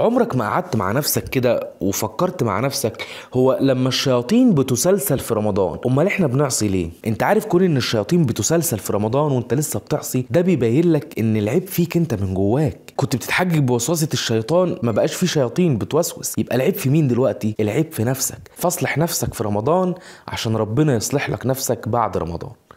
عمرك ما قعدت مع نفسك كده وفكرت مع نفسك هو لما الشياطين بتسلسل في رمضان امال احنا بنعصي ليه انت عارف كون ان الشياطين بتسلسل في رمضان وانت لسه بتعصي ده بيبين لك ان العيب فيك انت من جواك كنت بتتحجج بوسوسه الشيطان ما بقاش في شياطين بتوسوس يبقى العيب في مين دلوقتي العيب في نفسك فاصلح نفسك في رمضان عشان ربنا يصلح لك نفسك بعد رمضان